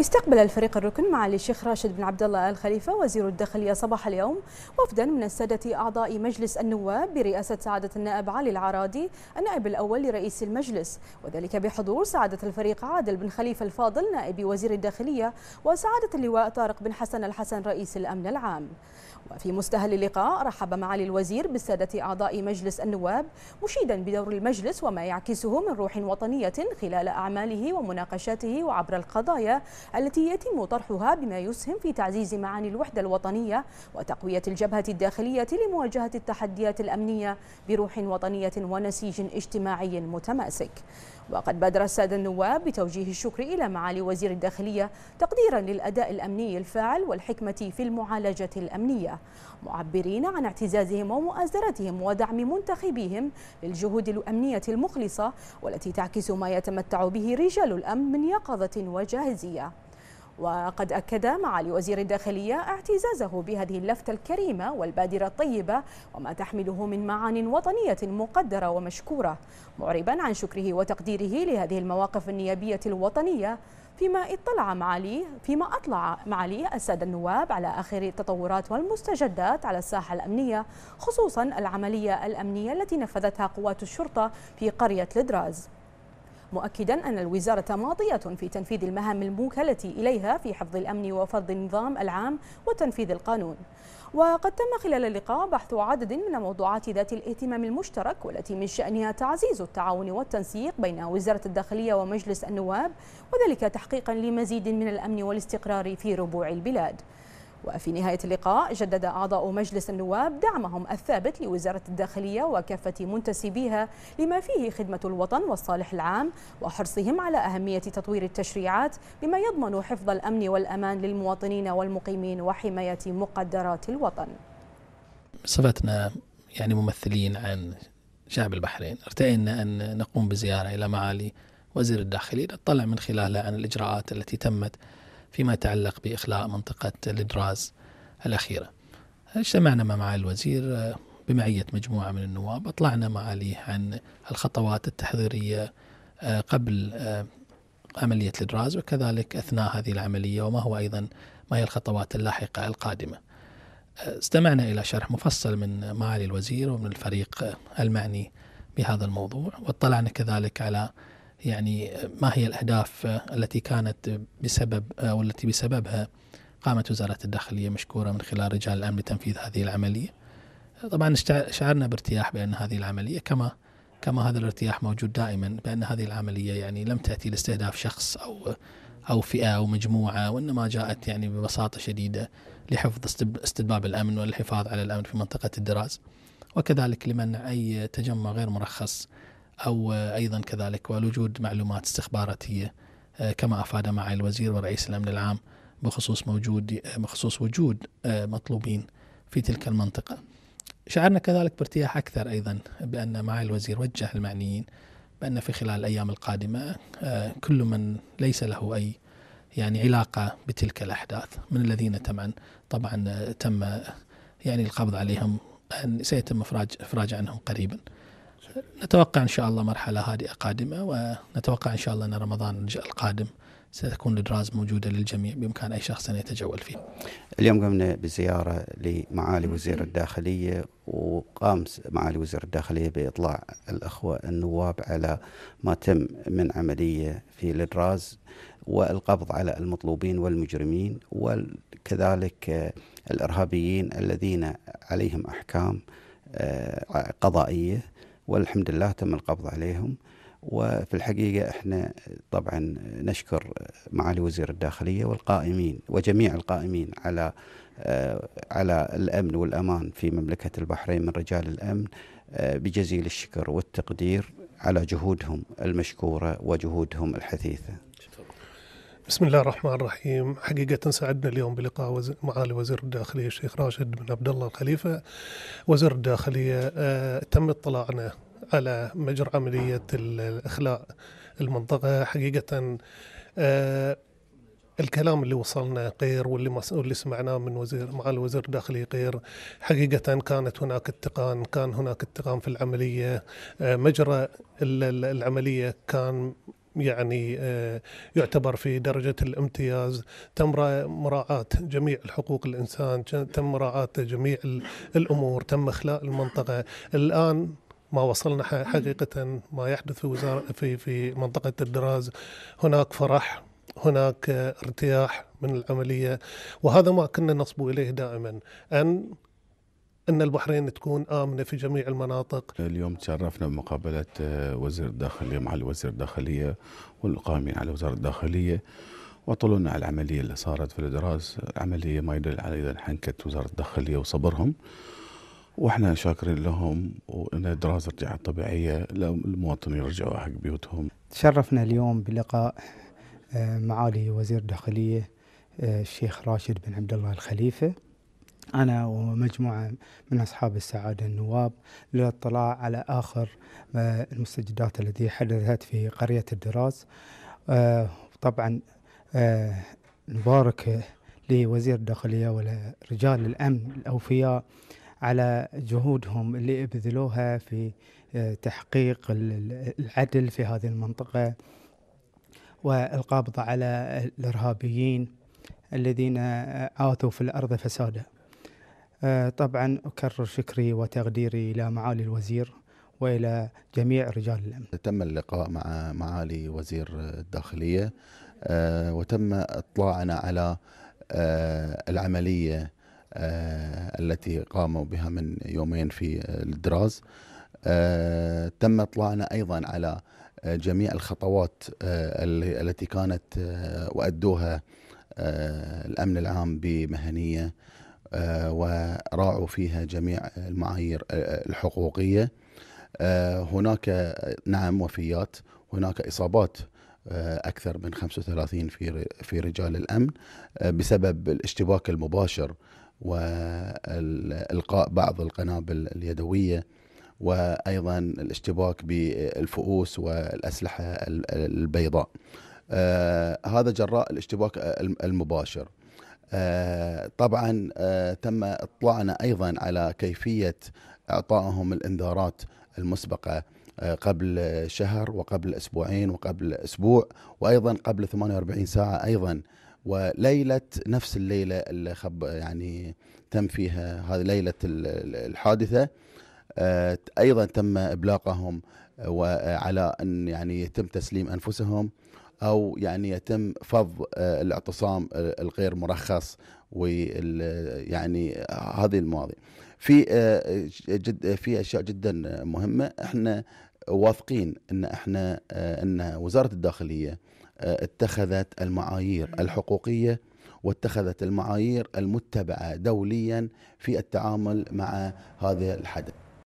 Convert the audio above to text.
استقبل الفريق الركن معالي الشيخ راشد بن عبد الله ال خليفه وزير الداخليه صباح اليوم وفدا من الساده اعضاء مجلس النواب برئاسه سعاده النائب علي العرادي النائب الاول لرئيس المجلس وذلك بحضور سعاده الفريق عادل بن خليفه الفاضل نائب وزير الداخليه وسعاده اللواء طارق بن حسن الحسن رئيس الامن العام. وفي مستهل اللقاء رحب معالي الوزير بالساده اعضاء مجلس النواب مشيدا بدور المجلس وما يعكسه من روح وطنيه خلال اعماله ومناقشاته وعبر القضايا التي يتم طرحها بما يسهم في تعزيز معاني الوحدة الوطنية وتقوية الجبهة الداخلية لمواجهة التحديات الأمنية بروح وطنية ونسيج اجتماعي متماسك وقد بادر السادة النواب بتوجيه الشكر إلى معالي وزير الداخلية تقديرا للأداء الأمني الفاعل والحكمة في المعالجة الأمنية معبرين عن اعتزازهم ومؤازرتهم ودعم منتخبيهم للجهود الأمنية المخلصة والتي تعكس ما يتمتع به رجال الأمن من يقظة وجاهزية وقد أكد معالي وزير الداخلية اعتزازه بهذه اللفتة الكريمة والبادرة الطيبة وما تحمله من معان وطنية مقدرة ومشكورة معربا عن شكره وتقديره لهذه المواقف النيابية الوطنية فيما اطلع معالي فيما اطلع معالي الساده النواب على اخر التطورات والمستجدات على الساحه الامنيه خصوصا العمليه الامنيه التي نفذتها قوات الشرطه في قريه لدراز مؤكدا أن الوزارة ماضية في تنفيذ المهام الموكلة إليها في حفظ الأمن وفرض النظام العام وتنفيذ القانون وقد تم خلال اللقاء بحث عدد من الموضوعات ذات الاهتمام المشترك والتي من شأنها تعزيز التعاون والتنسيق بين وزارة الداخلية ومجلس النواب وذلك تحقيقا لمزيد من الأمن والاستقرار في ربوع البلاد وفي نهاية اللقاء جدد أعضاء مجلس النواب دعمهم الثابت لوزارة الداخلية وكافة منتسبيها لما فيه خدمة الوطن والصالح العام وحرصهم على أهمية تطوير التشريعات بما يضمن حفظ الأمن والأمان للمواطنين والمقيمين وحماية مقدرات الوطن صفتنا يعني ممثلين عن شعب البحرين ارتئينا أن نقوم بزيارة إلى معالي وزير الداخلية نطلع من خلالها عن الإجراءات التي تمت فيما يتعلق بإخلاء منطقة الإدراز الأخيرة اجتمعنا مع الوزير آه، بمعية مجموعة من النواب أطلعنا معاليه عن الخطوات التحضيرية آه، قبل آه، عملية الإدراز وكذلك أثناء هذه العملية وما هو أيضا ما هي الخطوات اللاحقة القادمة استمعنا إلى شرح مفصل من معالي الوزير ومن الفريق المعني بهذا الموضوع واطلعنا كذلك على يعني ما هي الأهداف آه, التي كانت بسبب أو آه, التي بسببها قامت وزارة الداخلية مشكورة من خلال رجال الأمن بتنفيذ هذه العملية طبعا شعرنا بارتياح بأن هذه العملية كما كما هذا الارتياح موجود دائما بأن هذه العملية يعني لم تأتي لاستهداف شخص أو أو فئة أو مجموعة وإنما جاءت يعني ببساطة شديدة لحفظ استباب الأمن والحفاظ على الأمن في منطقة الدراز وكذلك لمنع أي تجمع غير مرخص أو أيضا كذلك والوجود معلومات استخباراتية آه، كما أفاد معالي الوزير ورئيس الأمن العام بخصوص موجود آه، بخصوص وجود آه، مطلوبين في تلك المنطقة شعرنا كذلك بارتياح أكثر أيضا بأن معالي الوزير وجه المعنيين بأن في خلال الأيام القادمة كل من ليس له أي يعني علاقة بتلك الأحداث من الذين طبعا طبعا تم يعني القبض عليهم أن سيتم إفراج إفراج عنهم قريبا نتوقع ان شاء الله مرحله هادئه قادمه ونتوقع ان شاء الله ان رمضان القادم ستكون الدراز موجوده للجميع بامكان اي شخص ان يتجول فيه. اليوم قمنا بزياره لمعالي وزير الداخليه وقام معالي وزير الداخليه باطلاع الاخوه النواب على ما تم من عمليه في الدراز والقبض على المطلوبين والمجرمين وكذلك آه، الارهابيين الذين عليهم احكام آه، قضائيه والحمد لله تم القبض عليهم وفي الحقيقة احنا طبعا نشكر معالي وزير الداخلية والقائمين وجميع القائمين على آه، على الأمن والأمان في مملكة البحرين من رجال الأمن آه، بجزيل الشكر والتقدير على جهودهم المشكورة وجهودهم الحثيثة بسم الله الرحمن الرحيم حقيقة سعدنا اليوم بلقاء معالي وزير الداخلية الشيخ راشد بن عبد الله الخليفة وزير الداخلية آه تم اطلاعنا على مجرى عملية الإخلاء المنطقة حقيقة آه الكلام اللي وصلنا غير واللي مس... واللي سمعناه من وزير معالي وزير الداخليه غير حقيقه كانت هناك اتقان كان هناك اتقان في العمليه آه، مجرى العمليه كان يعني آه، يعتبر في درجة الامتياز تم مراعاة جميع الحقوق الإنسان تم مراعاة جميع الأمور تم إخلاء المنطقة الآن ما وصلنا حقيقة ما يحدث في وزارة في في منطقة الدراز هناك فرح هناك ارتياح من العملية وهذا ما كنا نصبو إليه دائما أن ان البحرين تكون امنه في جميع المناطق. اليوم تشرفنا بمقابله آه، وزير الداخليه مع الوزير الداخليه والقائمين على وزاره الداخليه وطلعنا على العمليه اللي صارت في الدراس عمليه ما يدل على اذا حنكه وزاره الداخليه وصبرهم. واحنا شاكرين لهم وان الدراسه رجعت طبيعيه للمواطنين رجعوا حق بيوتهم. تشرفنا اليوم بلقاء آه، معالي وزير الداخليه آه، الشيخ راشد بن عبد الله الخليفه أنا ومجموعة من أصحاب السعادة النواب للاطلاع على آخر آه، المستجدات التي حدثت في قرية الدراز آه، طبعا آه، نبارك لوزير الداخلية ولرجال الأمن الأوفياء على جهودهم اللي ابذلوها في تحقيق العدل في هذه المنطقة والقبض على الإرهابيين الذين عاثوا في الأرض فسادا آه، طبعا أكرر شكري وتقديري إلى معالي الوزير والى جميع رجال الامن. تم اللقاء مع معالي وزير الداخليه آه، وتم اطلاعنا على آه، العمليه التي قاموا بها من يومين في الدراز. تم اطلاعنا ايضا على جميع الخطوات التي كانت وادوها الامن العام بمهنيه آه، وراعوا فيها جميع المعايير الحقوقيه آه، هناك نعم وفيات هناك اصابات آه، اكثر من 35 في في رجال الامن بسبب الاشتباك المباشر والقاء بعض القنابل اليدويه وايضا الاشتباك بالفؤوس والاسلحه البيضاء هذا جراء الاشتباك المباشر آه، طبعا آه، تم اطلاعنا ايضا على كيفيه اعطائهم الانذارات المسبقه آه، قبل شهر وقبل اسبوعين وقبل اسبوع وايضا قبل 48 ساعه ايضا وليله نفس الليله اللي خب يعني تم فيها هذه ليله الحادثه ايضا تم ابلاغهم وعلى ان يعني يتم تسليم انفسهم او يعني يتم فض آه، الاعتصام آه، الغير مرخص ويعني آه، هذه المواضيع في جد في اشياء جدا مهمه احنا واثقين ان احنا ان وزاره الداخليه اتخذت المعايير الحقوقيه واتخذت المعايير المتبعه دوليا في التعامل مع هذا الحدث